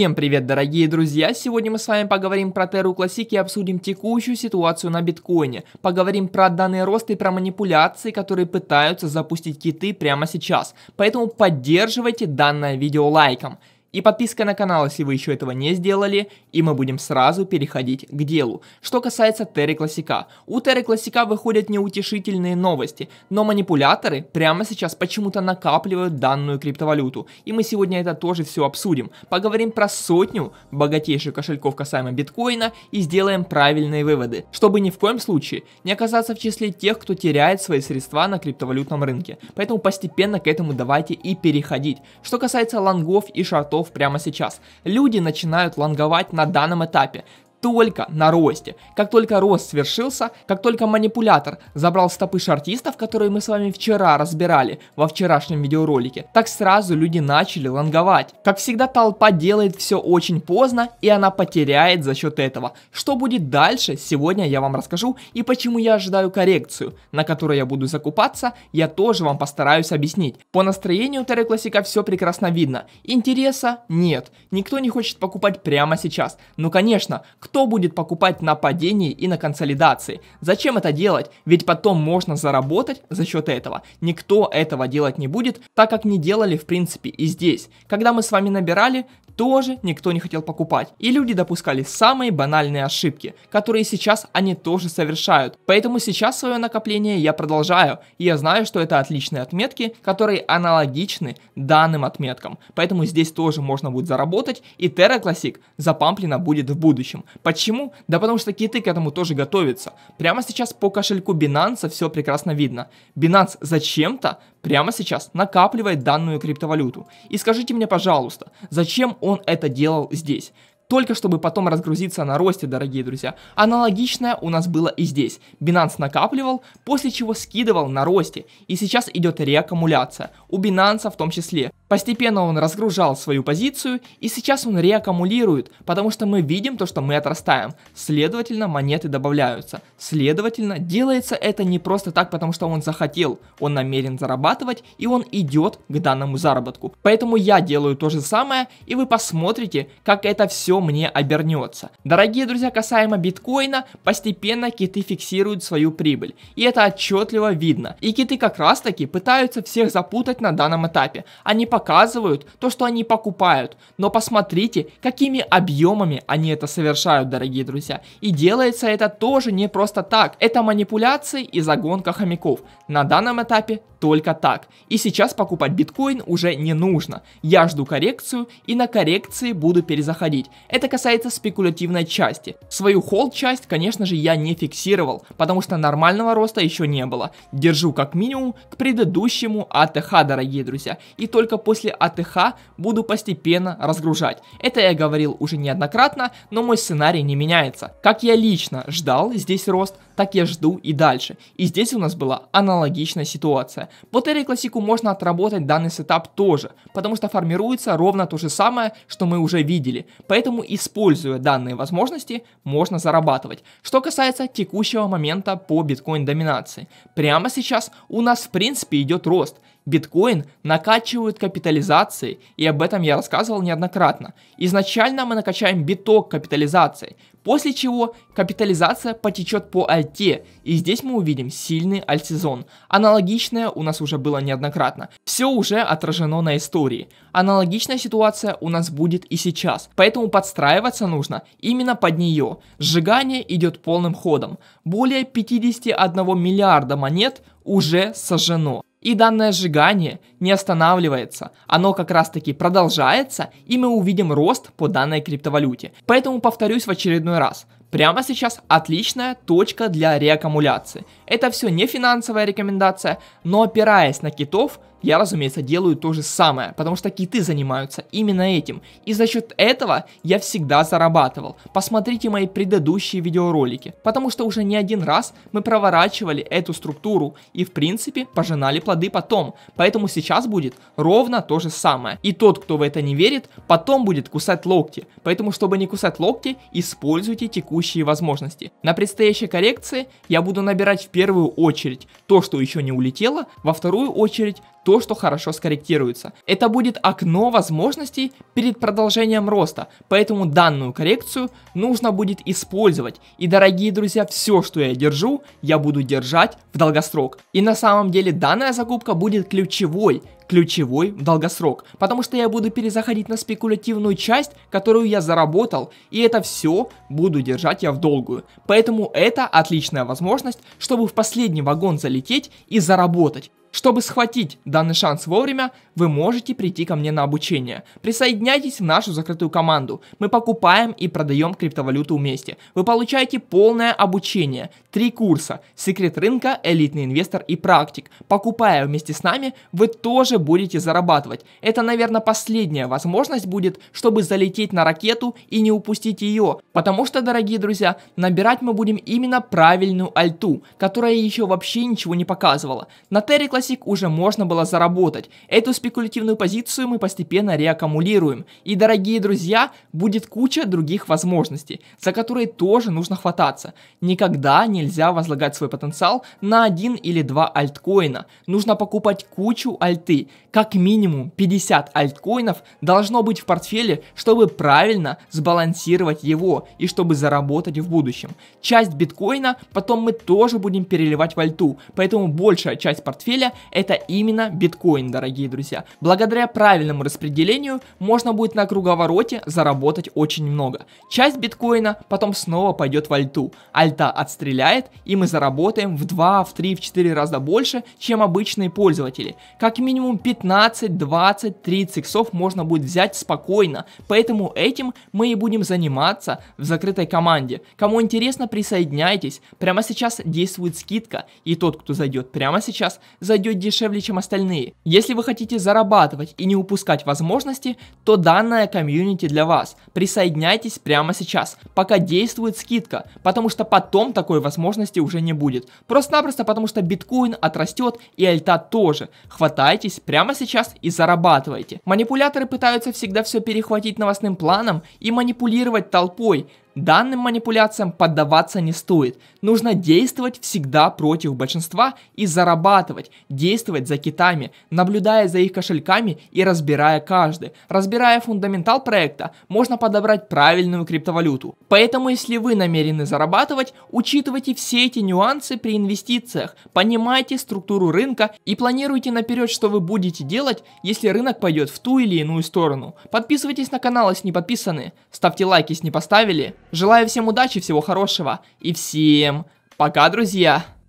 Всем привет, дорогие друзья! Сегодня мы с вами поговорим про Теру Классик и обсудим текущую ситуацию на биткоине. Поговорим про данный рост и про манипуляции, которые пытаются запустить киты прямо сейчас. Поэтому поддерживайте данное видео лайком. И подписка на канал, если вы еще этого не сделали, и мы будем сразу переходить к делу. Что касается Терри Классика. У Терри Классика выходят неутешительные новости, но манипуляторы прямо сейчас почему-то накапливают данную криптовалюту. И мы сегодня это тоже все обсудим. Поговорим про сотню богатейших кошельков касаемо биткоина и сделаем правильные выводы, чтобы ни в коем случае не оказаться в числе тех, кто теряет свои средства на криптовалютном рынке. Поэтому постепенно к этому давайте и переходить. Что касается лонгов и шартов, игроков прямо сейчас. Люди начинают лонговать на данном этапе только на росте. Как только рост свершился, как только манипулятор забрал стопы шартистов, которые мы с вами вчера разбирали во вчерашнем видеоролике, так сразу люди начали лонговать. Как всегда, толпа делает все очень поздно, и она потеряет за счет этого. Что будет дальше, сегодня я вам расскажу, и почему я ожидаю коррекцию, на которой я буду закупаться, я тоже вам постараюсь объяснить. По настроению Терре Классика все прекрасно видно. Интереса нет, никто не хочет покупать прямо сейчас. Ну конечно, кто кто будет покупать на падении и на консолидации? Зачем это делать? Ведь потом можно заработать за счет этого. Никто этого делать не будет, так как не делали в принципе и здесь. Когда мы с вами набирали, тоже никто не хотел покупать. И люди допускали самые банальные ошибки, которые сейчас они тоже совершают. Поэтому сейчас свое накопление я продолжаю, и я знаю, что это отличные отметки, которые аналогичны данным отметкам. Поэтому здесь тоже можно будет заработать, и Terra Classic запамплена будет в будущем. Почему? Да потому что киты к этому тоже готовятся. Прямо сейчас по кошельку Binance все прекрасно видно. Binance зачем-то прямо сейчас накапливает данную криптовалюту. И скажите мне, пожалуйста, зачем он он это делал здесь только чтобы потом разгрузиться на росте, дорогие друзья. Аналогичное у нас было и здесь. Binance накапливал, после чего скидывал на росте, и сейчас идет реаккумуляция, у Binance в том числе. Постепенно он разгружал свою позицию, и сейчас он реаккумулирует, потому что мы видим то, что мы отрастаем. Следовательно, монеты добавляются. Следовательно, делается это не просто так, потому что он захотел, он намерен зарабатывать, и он идет к данному заработку. Поэтому я делаю то же самое, и вы посмотрите, как это все мне обернется. Дорогие друзья, касаемо биткоина, постепенно киты фиксируют свою прибыль. И это отчетливо видно. И киты как раз таки пытаются всех запутать на данном этапе. Они показывают то, что они покупают. Но посмотрите, какими объемами они это совершают, дорогие друзья. И делается это тоже не просто так. Это манипуляции и загонка хомяков. На данном этапе только так. И сейчас покупать биткоин уже не нужно. Я жду коррекцию и на коррекции буду перезаходить. Это касается спекулятивной части. Свою холд часть, конечно же, я не фиксировал, потому что нормального роста еще не было. Держу как минимум к предыдущему АТХ, дорогие друзья. И только после АТХ буду постепенно разгружать. Это я говорил уже неоднократно, но мой сценарий не меняется. Как я лично ждал здесь рост, так я жду и дальше. И здесь у нас была аналогичная ситуация. По Терри Классику можно отработать данный сетап тоже, потому что формируется ровно то же самое, что мы уже видели, поэтому используя данные возможности, можно зарабатывать. Что касается текущего момента по биткоин доминации, прямо сейчас у нас в принципе идет рост, биткоин накачивают капитализацией, и об этом я рассказывал неоднократно. Изначально мы накачаем биток капитализацией, после чего капитализация потечет по альте, и здесь мы увидим сильный сезон. Аналогичное у нас уже было неоднократно. Все уже отражено на истории. Аналогичная ситуация у нас будет и сейчас, поэтому подстраиваться нужно именно под нее. Сжигание идет полным ходом. Более 51 миллиарда монет уже сожжено. И данное сжигание не останавливается, оно как раз таки продолжается, и мы увидим рост по данной криптовалюте. Поэтому повторюсь в очередной раз, Прямо сейчас отличная точка для реаккумуляции. Это все не финансовая рекомендация, но опираясь на китов, я, разумеется, делаю то же самое, потому что киты занимаются именно этим. И за счет этого я всегда зарабатывал. Посмотрите мои предыдущие видеоролики, потому что уже не один раз мы проворачивали эту структуру и в принципе пожинали плоды потом. Поэтому сейчас будет ровно то же самое. И тот, кто в это не верит, потом будет кусать локти. Поэтому, чтобы не кусать локти, используйте текущие возможности. На предстоящей коррекции я буду набирать в первую очередь то, что еще не улетело, во вторую очередь то, что хорошо скорректируется. Это будет окно возможностей перед продолжением роста, поэтому данную коррекцию нужно будет использовать. И дорогие друзья, все, что я держу, я буду держать в долгосрок. И на самом деле данная закупка будет ключевой ключевой в долгосрок, потому что я буду перезаходить на спекулятивную часть, которую я заработал, и это все буду держать я в долгую. Поэтому это отличная возможность, чтобы в последний вагон залететь и заработать. Чтобы схватить данный шанс вовремя, вы можете прийти ко мне на обучение. Присоединяйтесь в нашу закрытую команду. Мы покупаем и продаем криптовалюту вместе. Вы получаете полное обучение. Три курса. Секрет рынка, элитный инвестор и практик. Покупая вместе с нами, вы тоже будете зарабатывать. Это, наверное, последняя возможность будет, чтобы залететь на ракету и не упустить ее. Потому что, дорогие друзья, набирать мы будем именно правильную альту, которая еще вообще ничего не показывала. На Терри классик уже можно было заработать. Эту спекулятивную позицию мы постепенно реаккумулируем. И, дорогие друзья, будет куча других возможностей, за которые тоже нужно хвататься. Никогда нельзя возлагать свой потенциал на один или два альткоина. Нужно покупать кучу альты. Как минимум 50 альткоинов должно быть в портфеле, чтобы правильно сбалансировать его и чтобы заработать в будущем. Часть биткоина потом мы тоже будем переливать в альту, поэтому большая часть портфеля это именно биткоин, дорогие друзья. Благодаря правильному распределению можно будет на круговороте заработать очень много. Часть биткоина потом снова пойдет в альту. Альта отстреляет, и мы заработаем в 2, в 3, в 4 раза больше, чем обычные пользователи. Как минимум 15, 20, 30 иксов можно будет взять спокойно, поэтому этим мы и будем заниматься в закрытой команде. Кому интересно, присоединяйтесь. Прямо сейчас действует скидка, и тот, кто зайдет прямо сейчас, зайдет зайдет дешевле, чем остальные. Если вы хотите зарабатывать и не упускать возможности, то данная комьюнити для вас. Присоединяйтесь прямо сейчас, пока действует скидка, потому что потом такой возможности уже не будет. Просто-напросто потому что биткоин отрастет и альта тоже. Хватайтесь прямо сейчас и зарабатывайте. Манипуляторы пытаются всегда все перехватить новостным планом и манипулировать толпой, Данным манипуляциям поддаваться не стоит. Нужно действовать всегда против большинства и зарабатывать, действовать за китами, наблюдая за их кошельками и разбирая каждый. Разбирая фундаментал проекта, можно подобрать правильную криптовалюту. Поэтому, если вы намерены зарабатывать, учитывайте все эти нюансы при инвестициях, понимайте структуру рынка и планируйте наперед, что вы будете делать, если рынок пойдет в ту или иную сторону. Подписывайтесь на канал, если не подписаны, ставьте лайк, если не поставили. Желаю всем удачи, всего хорошего и всем пока, друзья!